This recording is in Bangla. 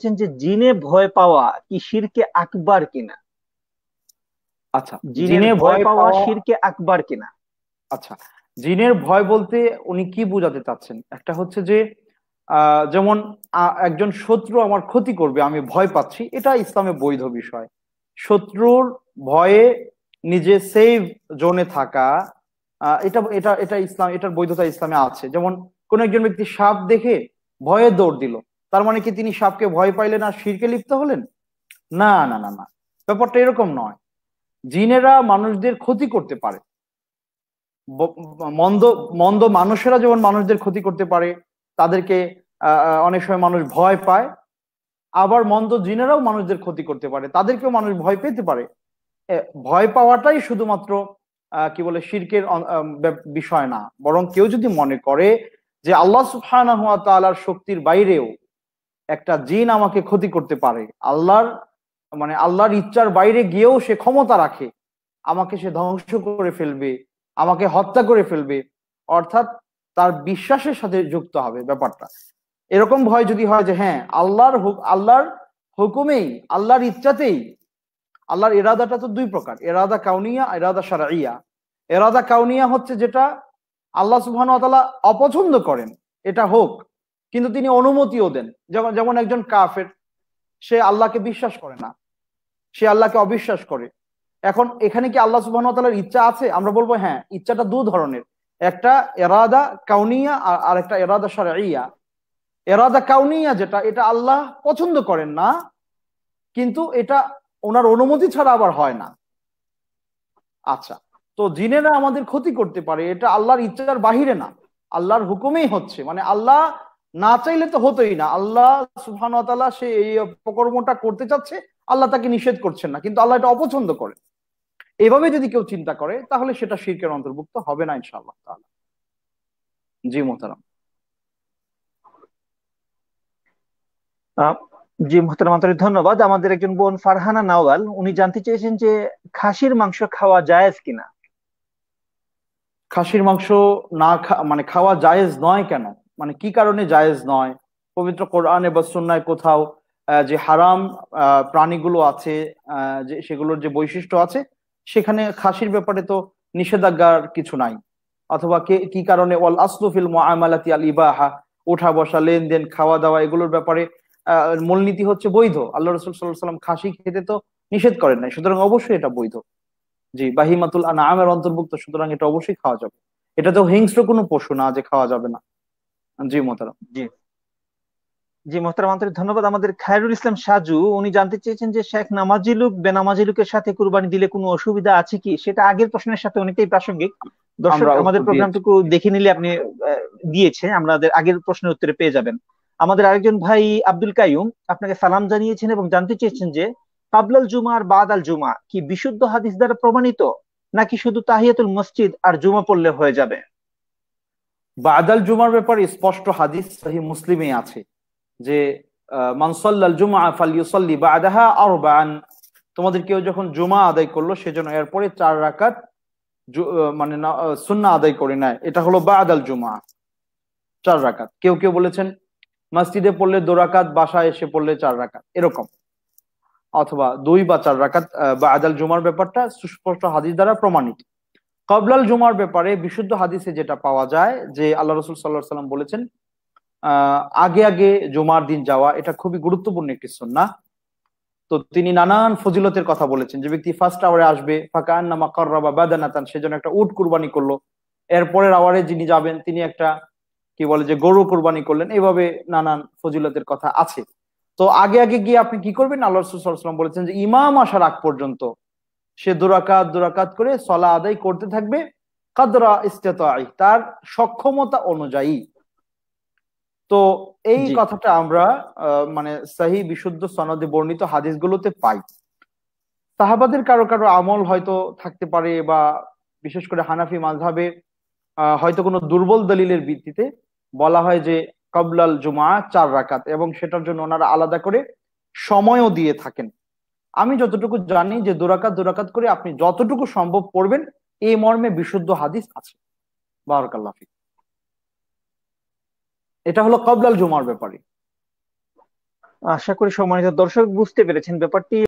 হচ্ছেন যে জিনে ভয় পাওয়া কি শিরকে আকবার কিনা আচ্ছা জিনে ভয় পাওয়া শিরকে আকবার কিনা আচ্ছা জিনের ভয় বলতে উনি কি বোঝাতে চাচ্ছেন একটা হচ্ছে যে যেমন একজন শত্রু আমার ক্ষতি করবে আমি ভয় পাচ্ছি এটা ইসলামে বৈধ বিষয় শত্রুর ভয়ে নিজে সেভ জোনে থাকা এটা এটা এটা ইসলাম এটার বৈধতা ইসলামে আছে যেমন কোন একজন ব্যক্তি সাপ দেখে ভয়ে দৌড় দিল তার মানে কি তিনি সাপকে ভয় পাইলেন আর শিরকে লিপ্ত হলেন না না না না ব্যাপারটা এরকম নয় জিনেরা মানুষদের ক্ষতি করতে পারে মন্দ মন্দ মানুষেরা যেমন মানুষদের ক্ষতি করতে পারে তাদেরকে অনেক সময় মানুষ ভয় পায় আবার মন্দ জিনেরাও মানুষদের ক্ষতি করতে পারে তাদেরকেও মানুষ ভয় পেতে পারে ভয় পাওয়াটাই শুধুমাত্র কি বলে শির্কের বিষয় না বরং কেউ যদি মনে করে যে আল্লাহ সুফানা হুয়া তালার শক্তির বাইরেও একটা জিন আমাকে ক্ষতি করতে পারে আল্লাহর মানে আল্লাহর ইচ্ছার বাইরে গিয়েও সে ক্ষমতা রাখে আমাকে সে ধ্বংস করে ফেলবে আমাকে হত্যা করে ফেলবে অর্থাৎ তার বিশ্বাসের সাথে যুক্ত হবে ব্যাপারটা এরকম ভয় যদি হয় যে হ্যাঁ আল্লাহর আল্লাহর হুকুমেই আল্লাহর ইচ্ছাতেই আল্লাহর এরাদাটা তো দুই প্রকার এরাদা কাউনিয়া এরাদা ইয়া এরাদা কাউনিয়া হচ্ছে যেটা আল্লাহ সুবহান অপছন্দ করেন এটা হোক কিন্তু তিনি অনুমতিও দেন যেমন যেমন একজন কাফের সে আল্লাহকে বিশ্বাস করে না সে আল্লাহকে অবিশ্বাস করে এখন এখানে কি আল্লাহ সুবাহ তালার ইচ্ছা আছে আমরা বলবো হ্যাঁ ইচ্ছাটা দু ধরনের একটা এরাদা কাউনিয়া আর একটা এরাদা সরাইয়া এরাদা কাউনিয়া যেটা এটা আল্লাহ পছন্দ করেন না কিন্তু এটা ওনার অনুমতি ছাড়া আবার হয় না আচ্ছা তো জিনেরা আমাদের ক্ষতি করতে পারে এটা আল্লাহর ইচ্ছার বাহিরে না আল্লাহর হুকুমেই হচ্ছে মানে আল্লাহ না চাইলে তো হতোই না আল্লাহ সুহান সে এই অপকর্মটা করতে চাচ্ছে আল্লাহ তাকে নিষেধ করছেন না কিন্তু আল্লাহ এটা অপছন্দ করে এভাবে যদি কেউ চিন্তা করে তাহলে সেটা শিরকের অন্তর্ভুক্ত হবে না ইনশাআল্লাহ তাহলে জি মোহতারাম জি মোহতারাম আন্তরিক ধন্যবাদ আমাদের একজন বোন ফারহানা নাওয়াল উনি জানতে চেয়েছেন যে খাসির মাংস খাওয়া জায়েজ কিনা খাসির মাংস না মানে খাওয়া জায়েজ নয় কেন মানে কি কারণে জায়েজ নয় পবিত্র কোরআনে বা সন্ন্যায় কোথাও যে হারাম প্রাণীগুলো আছে যে সেগুলোর যে বৈশিষ্ট্য আছে সেখানে খাসির ব্যাপারে তো নিষেধাজ্ঞার কিছু নাই অথবা কে কি কারণে ওয়াল আসলুফিল মুআমালাতি আল ইবাহা ওঠা বসা লেনদেন খাওয়া দাওয়া এগুলোর ব্যাপারে মূলনীতি হচ্ছে বৈধ আল্লাহ রসুল সাল্লাহ সাল্লাম খাসি খেতে তো নিষেধ করেন নাই সুতরাং অবশ্যই এটা বৈধ জি বাহিমাতুল আনা আমের অন্তর্ভুক্ত সুতরাং এটা অবশ্যই খাওয়া যাবে এটা তো হিংস্র কোনো পশু না যে খাওয়া যাবে না জি মোহতারাম জি জি মোহতারাম আন্তরিক ধন্যবাদ আমাদের খায়রুল ইসলাম সাজু উনি জানতে চেয়েছেন যে শেখ নামাজি লোক বেনামাজি সাথে কুরবানি দিলে কোনো অসুবিধা আছে কি সেটা আগের প্রশ্নের সাথে অনেকটাই প্রাসঙ্গিক দর্শক আমাদের প্রোগ্রামটুকু দেখে নিলে আপনি দিয়েছে আমাদের আগের প্রশ্নের উত্তরে পেয়ে যাবেন আমাদের আরেকজন ভাই আব্দুল কাইয়ুম আপনাকে সালাম জানিয়েছেন এবং জানতে চেয়েছেন যে কাবলাল জুমা আর বাদ আল জুমা কি বিশুদ্ধ হাদিস দ্বারা প্রমাণিত নাকি শুধু তাহিয়াতুল মসজিদ আর জুমা পড়লে হয়ে যাবে বাদাল জুমার ব্যাপারে স্পষ্ট হাদিস সহি মুসলিমে আছে যে মানসল্লাল জুমা বা আদাহা আর বান তোমাদের কেউ যখন জুমা আদায় করলো সেজন্য এরপরে চার রাকাত মানে সুন্না আদায় করে নেয় এটা হলো বা আদাল জুমা চার রাকাত কেউ কেউ বলেছেন মসজিদে পড়লে দু রাকাত বাসায় এসে পড়লে চার রাকাত এরকম অথবা দুই বা চার রাকাত বা আদাল জুমার ব্যাপারটা সুস্পষ্ট হাদিস দ্বারা প্রমাণিত কবলাল জুমার ব্যাপারে বিশুদ্ধ হাদিসে যেটা পাওয়া যায় যে আল্লাহ রসুল সাল্লাহ সাল্লাম বলেছেন আগে আগে জুমার দিন যাওয়া এটা খুবই গুরুত্বপূর্ণ একটি সন্না তো তিনি নানান ফজিলতের কথা বলেছেন যে ব্যক্তি ফার্স্ট আওয়ারে আসবে ফাঁকা আন্নামা কররা বা বেদানাতান সেজন্য একটা উট কুরবানি করলো এরপরের আওয়ারে যিনি যাবেন তিনি একটা কি বলে যে গরু কুরবানি করলেন এইভাবে নানান ফজিলতের কথা আছে তো আগে আগে গিয়ে আপনি কি করবেন আল্লাহ রসুল সাল্লাম বলেছেন যে ইমাম আসার আগ পর্যন্ত সে দুরাকাত দুরাকাত করে সলা আদায় করতে থাকবে কাদরা ইস্তেতাই তার সক্ষমতা অনুযায়ী তো এই কথাটা আমরা মানে সাহি বিশুদ্ধ সনদে বর্ণিত হাদিসগুলোতে পাই সাহাবাদের কারো কারো আমল হয়তো থাকতে পারে বা বিশেষ করে হানাফি মাঝাবে হয়তো কোনো দুর্বল দলিলের ভিত্তিতে বলা হয় যে কবলাল জুমা চার রাকাত এবং সেটার জন্য ওনারা আলাদা করে সময়ও দিয়ে থাকেন আমি যতটুকু জানি যে দুরাকাত দুরাকাত করে আপনি যতটুকু সম্ভব পড়বেন এই মর্মে বিশুদ্ধ হাদিস আছে বারকাল্লাফি এটা হলো কবলাল জুমার ব্যাপারে আশা করি সম্মানিত দর্শক বুঝতে পেরেছেন ব্যাপারটি